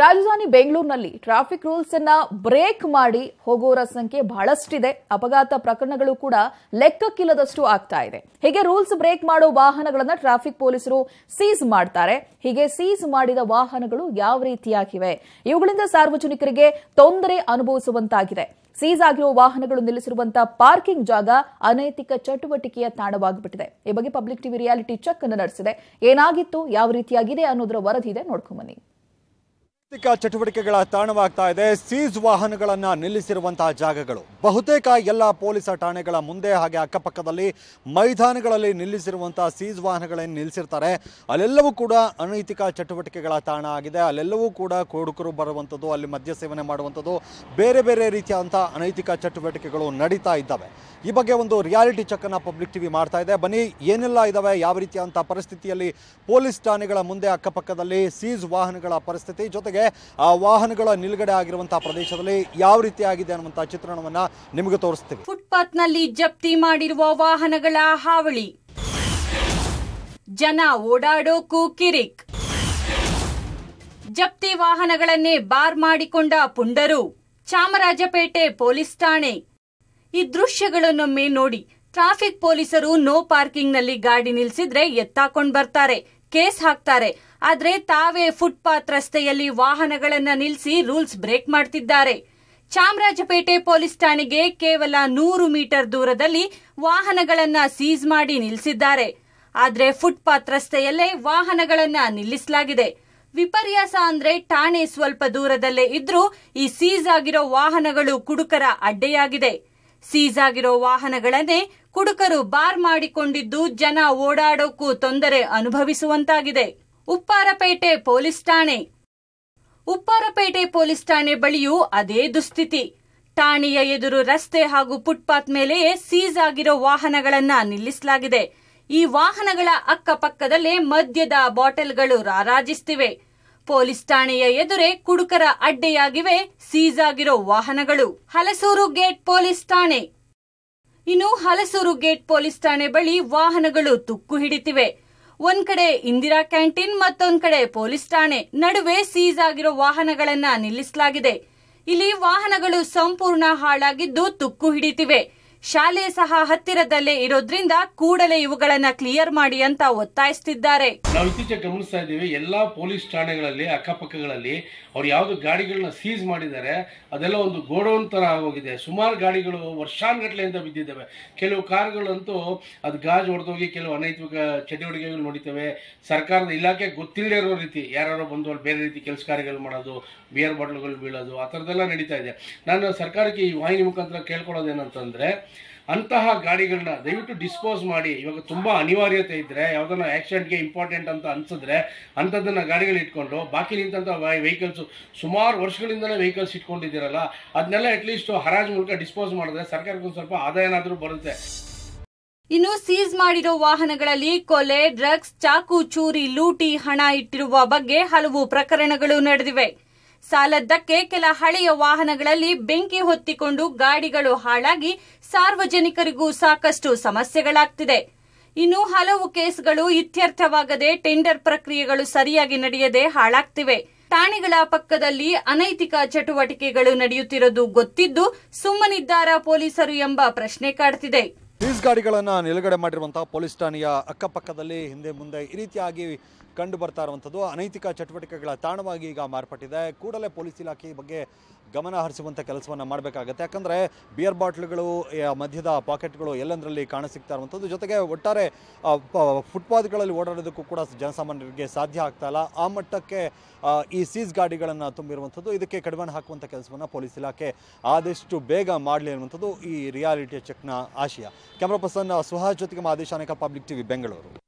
ರಾಜಧಾನಿ ಬೆಂಗಳೂರಿನಲ್ಲಿ traffic rules ಅನ್ನ ಬ್ರೇಕ್ ಮಾಡಿ ಹೋಗೋರ ಸಂಖ್ಯೆ ಬಹಳಷ್ಟಿದೆ ಅಪಘಾತ ಪ್ರಕರಣಗಳು ಕೂಡ ಲೆಕ್ಕಕ್ಕಿಲ್ಲದಷ್ಟು ಆಗ್ತಾ ಇದೆ ಹೀಗೆ ರೂಲ್ಸ್ ಬ್ರೇಕ್ ಮಾಡೋ ವಾಹನಗಳನ್ನ ಟ್ರಾಫಿಕ್ ಪೊಲೀಸರು ಸೀಸ್ ಮಾಡ್ತಾರೆ ಹೀಗೆ ಸೀಸ್ ಮಾಡಿದ ವಾಹನಗಳು ಯಾವ ರೀತಿಯಾಗಿವೆ ಇವುಗಳಿಂದ ಸಾರ್ವಜನಿಕರಿಗೆ ತೊಂದರೆ ಅನುಭವಿಸುವಂತಾಗಿದೆ ಸೀಸ್ ಆಗಿರುವ ವಾಹನಗಳು ನಿಲ್ಲಿಸಿರುವಂತಹ ಪಾರ್ಕಿಂಗ್ ಜಾಗ ಅನೈತಿಕ ಚಟುವಟಿಕೆಯ ತಾಣವಾಗಿಬಿಟ್ಟಿದೆ ಈ ಬಗ್ಗೆ ಪಬ್ಲಿಕ್ ಟಿವಿ ರಿಯಾಲಿಟಿ ಚೆಕ್ ಅನ್ನು ನಡೆಸಿದೆ ಏನಾಗಿತ್ತು ಯಾವ ರೀತಿಯಾಗಿದೆ ಅನ್ನೋದರ ವರದಿ ಇದೆ ನೋಡ್ಕೊಂಬನ್ನಿ ಆರ್ಥಿಕ ಚಟುವಟಿಕೆಗಳ ತಾಣವಾಗ್ತಾ ಇದೆ ಸೀಜ್ ವಾಹನಗಳನ್ನು ನಿಲ್ಲಿಸಿರುವಂತಹ ಜಾಗಗಳು ಬಹುತೇಕ ಎಲ್ಲ ಪೊಲೀಸ್ ಠಾಣೆಗಳ ಮುಂದೆ ಹಾಗೆ ಅಕ್ಕಪಕ್ಕದಲ್ಲಿ ಮೈದಾನಗಳಲ್ಲಿ ನಿಲ್ಲಿಸಿರುವಂತಹ ಸೀಜ್ ವಾಹನಗಳನ್ನು ನಿಲ್ಲಿಸಿರ್ತಾರೆ ಅಲ್ಲೆಲ್ಲವೂ ಕೂಡ ಅನೈತಿಕ ಚಟುವಟಿಕೆಗಳ ತಾಣ ಆಗಿದೆ ಅಲ್ಲೆಲ್ಲವೂ ಕೂಡ ಕೋಡುಕರು ಬರುವಂಥದ್ದು ಅಲ್ಲಿ ಮದ್ಯ ಸೇವನೆ ಮಾಡುವಂಥದ್ದು ಬೇರೆ ಬೇರೆ ರೀತಿಯಾದಂಥ ಅನೈತಿಕ ಚಟುವಟಿಕೆಗಳು ನಡೀತಾ ಇದ್ದಾವೆ ಈ ಬಗ್ಗೆ ಒಂದು ರಿಯಾಲಿಟಿ ಚೆಕ್ಕನ್ನು ಪಬ್ಲಿಕ್ ಟಿವಿ ಮಾಡ್ತಾ ಇದೆ ಬನ್ನಿ ಏನೆಲ್ಲ ಇದಾವೆ ಯಾವ ರೀತಿಯಾದಂಥ ಪರಿಸ್ಥಿತಿಯಲ್ಲಿ ಪೊಲೀಸ್ ಠಾಣೆಗಳ ಮುಂದೆ ಅಕ್ಕಪಕ್ಕದಲ್ಲಿ ಸೀಜ್ ವಾಹನಗಳ ಪರಿಸ್ಥಿತಿ ಜೊತೆಗೆ ಜೊತೆಗೆ ವಾಹನಗಳ ನಿಲುಗಡೆ ಆಗಿರುವಂತಹ ಪ್ರದೇಶದಲ್ಲಿ ಯಾವ ರೀತಿ ಆಗಿದೆ ಅನ್ನುವಂತಹ ಚಿತ್ರಣವನ್ನ ನಿಮಗೆ ತೋರಿಸ್ತೀವಿ ನಲ್ಲಿ ಜಪ್ತಿ ಮಾಡಿರುವ ವಾಹನಗಳ ಹಾವಳಿ ಜನ ಓಡಾಡೋಕು ಕಿರಿಕ್ ಜಪ್ತಿ ವಾಹನಗಳನ್ನೇ ಬಾರ್ ಮಾಡಿಕೊಂಡ ಪುಂಡರು ಚಾಮರಾಜಪೇಟೆ ಪೊಲೀಸ್ ಠಾಣೆ ಈ ದೃಶ್ಯಗಳನ್ನೊಮ್ಮೆ ನೋಡಿ ಟ್ರಾಫಿಕ್ ಪೊಲೀಸರು ನೋ ಪಾರ್ಕಿಂಗ್ನಲ್ಲಿ ಗಾಡಿ ನಿಲ್ಲಿಸಿದ್ರೆ ಎತ್ತಾಕೊಂಡ್ ಬರ್ತಾರೆ ಕೇಸ್ ಹಾಕ್ತಾರೆ ಆದ್ರೆ ತಾವೇ ಫುಟ್ಪಾತ್ ರಸ್ತೆಯಲ್ಲಿ ವಾಹನಗಳನ್ನು ನಿಲ್ಲಿಸಿ ರೂಲ್ಸ್ ಬ್ರೇಕ್ ಮಾಡ್ತಿದ್ದಾರೆ ಚಾಮರಾಜಪೇಟೆ ಪೊಲೀಸ್ ಠಾಣೆಗೆ ಕೇವಲ ನೂರು ಮೀಟರ್ ದೂರದಲ್ಲಿ ವಾಹನಗಳನ್ನ ಸೀಸ್ ಮಾಡಿ ನಿಲ್ಲಿಸಿದ್ದಾರೆ ಆದ್ರೆ ಫುಟ್ಪಾತ್ ರಸ್ತೆಯಲ್ಲೇ ವಾಹನಗಳನ್ನ ನಿಲ್ಲಿಸಲಾಗಿದೆ ವಿಪರ್ಯಾಸ ಅಂದ್ರೆ ಠಾಣೆ ಸ್ವಲ್ಪ ದೂರದಲ್ಲೇ ಇದ್ರೂ ಈ ಸೀಸ್ ಆಗಿರೋ ವಾಹನಗಳು ಕುಡುಕರ ಅಡ್ಡೆಯಾಗಿದೆ ಸೀಜಾಗಿರೋ ವಾಹನಗಳನ್ನೇ ಕುಡುಕರು ಬಾರ್ ಮಾಡಿಕೊಂಡಿದ್ದು ಜನ ಓಡಾಡೋಕ್ಕೂ ತೊಂದರೆ ಅನುಭವಿಸುವಂತಾಗಿದೆ ಉಪ್ಪಾರಪೇಟೆ ಪೊಲೀಸ್ ಠಾಣೆ ಉಪ್ಪಾರಪೇಟೆ ಪೊಲೀಸ್ ಠಾಣೆ ಬಳಿಯೂ ಅದೇ ದುಸ್ಥಿತಿ ಠಾಣೆಯ ಎದುರು ರಸ್ತೆ ಹಾಗೂ ಫುಟ್ಪಾತ್ ಮೇಲೆಯೇ ಸೀಸ್ ಆಗಿರೋ ವಾಹನಗಳನ್ನ ನಿಲ್ಲಿಸಲಾಗಿದೆ ಈ ವಾಹನಗಳ ಅಕ್ಕಪಕ್ಕದಲ್ಲೇ ಮದ್ಯದ ಬಾಟಲ್ಗಳು ರಾರಾಜಿಸ್ತಿವೆ ಪೊಲೀಸ್ ಠಾಣೆಯ ಎದುರೇ ಕುಡುಕರ ಅಡ್ಡೆಯಾಗಿವೆ ಸೀಜ್ ಆಗಿರೋ ವಾಹನಗಳು ಹಲಸೂರು ಗೇಟ್ ಪೊಲೀಸ್ ಠಾಣೆ ಇನ್ನು ಹಲಸೂರು ಗೇಟ್ ಪೊಲೀಸ್ ಠಾಣೆ ಬಳಿ ವಾಹನಗಳು ತುಕ್ಕು ಹಿಡಿತಿವೆ ಒಂದ್ ಕಡೆ ಇಂದಿರಾ ಕ್ಯಾಂಟೀನ್ ಮತ್ತೊಂದ್ ಕಡೆ ಪೊಲೀಸ್ ಠಾಣೆ ನಡುವೆ ಸೀಜ್ ಆಗಿರೋ ವಾಹನಗಳನ್ನ ನಿಲ್ಲಿಸಲಾಗಿದೆ ಇಲ್ಲಿ ವಾಹನಗಳು ಸಂಪೂರ್ಣ ಹಾಳಾಗಿದ್ದು ತುಕ್ಕು ಹಿಡಿತಿವೆ ಶಾಲೆ ಸಹ ಹತ್ತಿರದಲ್ಲೇ ಇರೋದ್ರಿಂದ ಕೂಡಲೇ ಇವುಗಳನ್ನ ಕ್ಲಿಯರ್ ಮಾಡಿ ಅಂತ ಒತ್ತಾಯಿಸ್ತಿದ್ದಾರೆ ನಾವು ಇತ್ತೀಚೆಗೆ ಗಮನಿಸ್ತಾ ಇದ್ದೀವಿ ಎಲ್ಲಾ ಪೊಲೀಸ್ ಠಾಣೆಗಳಲ್ಲಿ ಅಕ್ಕಪಕ್ಕಗಳಲ್ಲಿ ಅವ್ರು ಯಾವ್ದು ಗಾಡಿಗಳನ್ನ ಸೀಸ್ ಮಾಡಿದ್ದಾರೆ ಅದೆಲ್ಲ ಒಂದು ಗೋಡೌನ್ ತರ ಆಗೋಗಿದೆ ಸುಮಾರು ಗಾಡಿಗಳು ವರ್ಷಾನುಗಟ್ಟಲೆಯಿಂದ ಬಿದ್ದಿದ್ದಾವೆ ಕೆಲವು ಕಾರ್ಗಳಂತೂ ಅದು ಗಾಜ್ ಹೊಡೆದೋಗಿ ಕೆಲವು ಅನೈತಿಕ ಚಟುವಟಿಕೆಗಳು ನೋಡಿತವೆ ಸರ್ಕಾರದ ಇಲಾಖೆ ಗೊತ್ತಿಲ್ಲದೆ ಇರೋ ರೀತಿ ಯಾರು ಬಂದು ಅಲ್ಲಿ ಬೇರೆ ರೀತಿ ಕೆಲಸ ಕಾರ್ಯಗಳು ಮಾಡೋದು ಬಿಯರ್ ಬಾಟ್ಲುಗಳು ಬೀಳೋದು ಆ ಥರದ್ದೆಲ್ಲ ನಡೀತಾ ಇದೆ ನಾನು ಸರ್ಕಾರಕ್ಕೆ ಈ ವಾಹಿನಿ ಮುಖಾಂತರ ಕೇಳ್ಕೊಳ್ಳೋದೇನಂತಂದ್ರೆ ಅಂತಹ ಗಾಡಿಗಳನ್ನ ದಯವಿಟ್ಟು ಡಿಸ್ಪೋಸ್ ಮಾಡಿ ಇವಾಗ ತುಂಬ ಅನಿವಾರ್ಯತೆ ಇದ್ದರೆ ಯಾವ್ದನ್ನ ಆ್ಯಕ್ಸಿಡೆಂಟ್ಗೆ ಇಂಪಾರ್ಟೆಂಟ್ ಅಂತ ಅನ್ಸಿದ್ರೆ ಅಂಥದ್ದನ್ನು ಗಾಡಿಗಳು ಇಟ್ಕೊಂಡು ಬಾಕಿ ನಿಂತಂಥ ವೆಹಿಕಲ್ಸು ಸುಮಾರು ವರ್ಷಗಳಿಂದಲೇ ವೆಹಿಕಲ್ಸ್ ಇಟ್ಕೊಂಡಿದ್ದೀರಲ್ಲ ಅದನ್ನೆಲ್ಲ ಅಟ್ಲೀಸ್ಟ್ ಹರಾಜ್ ಮೂಲಕ ಡಿಸ್ಪೋಸ್ ಮಾಡಿದ್ರೆ ಸರ್ಕಾರಕ್ಕೊಂದು ಸ್ವಲ್ಪ ಆದಾಯನಾದರೂ ಬರುತ್ತೆ ಇನ್ನು ಸೀಸ್ ಮಾಡಿರೋ ವಾಹನಗಳಲ್ಲಿ ಕೊಲೆ ಡ್ರಗ್ಸ್ ಚಾಕು ಚೂರಿ ಲೂಟಿ ಹಣ ಇಟ್ಟಿರುವ ಬಗ್ಗೆ ಹಲವು ಪ್ರಕರಣಗಳು ನಡೆದಿವೆ ಸಾಲದ್ದಕ್ಕೆ ಕೆಲ ಹಳೆಯ ವಾಹನಗಳಲ್ಲಿ ಬೆಂಕಿ ಹೊತ್ತಿಕೊಂಡು ಗಾಡಿಗಳು ಹಾಳಾಗಿ ಸಾರ್ವಜನಿಕರಿಗೂ ಸಾಕಷ್ಟು ಸಮಸ್ಯೆಗಳಾಗ್ತಿದೆ ಇನ್ನು ಹಲವು ಕೇಸ್ಗಳು ಇತ್ಯರ್ಥವಾಗದೆ ಟೆಂಡರ್ ಪ್ರಕ್ರಿಯೆಗಳು ಸರಿಯಾಗಿ ನಡೆಯದೆ ಹಾಳಾಗ್ತಿವೆ ಠಾಣೆಗಳ ಪಕ್ಕದಲ್ಲಿ ಅನೈತಿಕ ಚಟುವಟಿಕೆಗಳು ನಡೆಯುತ್ತಿರುವುದು ಗೊತ್ತಿದ್ದು ಸುಮ್ಮನಿದ್ದಾರ ಪೊಲೀಸರು ಎಂಬ ಪ್ರಶ್ನೆ ಕಾಡ್ತಿದೆ ಸೀಸ್ ಗಾಡಿಗಳನ್ನು ನಿಲುಗಡೆ ಮಾಡಿರುವಂತಹ ಪೊಲೀಸ್ ಠಾಣೆಯ ಅಕ್ಕಪಕ್ಕದಲ್ಲಿ ಹಿಂದೆ ಮುಂದೆ ಈ ರೀತಿಯಾಗಿ ಕಂಡು ಬರ್ತಾ ಇರುವಂಥದ್ದು ಅನೈತಿಕ ಚಟುವಟಿಕೆಗಳ ತಾಣವಾಗಿ ಈಗ ಮಾರ್ಪಟ್ಟಿದೆ ಕೂಡಲೇ ಪೊಲೀಸ್ ಇಲಾಖೆ ಬಗ್ಗೆ ಗಮನ ಹರಿಸುವಂಥ ಕೆಲಸವನ್ನು ಮಾಡಬೇಕಾಗತ್ತೆ ಯಾಕಂದರೆ ಬಿಯರ್ ಬಾಟ್ಲುಗಳು ಮಧ್ಯದ ಪಾಕೆಟ್ಗಳು ಎಲ್ಲಂದರಲ್ಲಿ ಕಾಣಸಿಗ್ತಾ ಇರುವಂಥದ್ದು ಜೊತೆಗೆ ಒಟ್ಟಾರೆ ಫುಟ್ಪಾತ್ಗಳಲ್ಲಿ ಓಡಾಡೋದಕ್ಕೂ ಕೂಡ ಜನಸಾಮಾನ್ಯರಿಗೆ ಸಾಧ್ಯ ಆಗ್ತಾ ಇಲ್ಲ ಆ ಮಟ್ಟಕ್ಕೆ ಈ ಸೀಸ್ ಗಾಡಿಗಳನ್ನು ತುಂಬಿರುವಂಥದ್ದು ಇದಕ್ಕೆ ಕಡಿವಾಣ ಹಾಕುವಂಥ ಕೆಲಸವನ್ನು ಪೊಲೀಸ್ ಇಲಾಖೆ ಆದಷ್ಟು ಬೇಗ ಮಾಡಲಿ ಅನ್ನುವಂಥದ್ದು ಈ ರಿಯಾಲಿಟಿ ಚೆಕ್ನ ಆಶಯ ಕ್ಯಾಮ್ರಾ ಪರ್ಸನ್ ಸುಹಾಸ್ ಜೊತೆಗೆ ಆದೇಶ ಪಬ್ಲಿಕ್ ಟಿವಿ ಬೆಂಗಳೂರು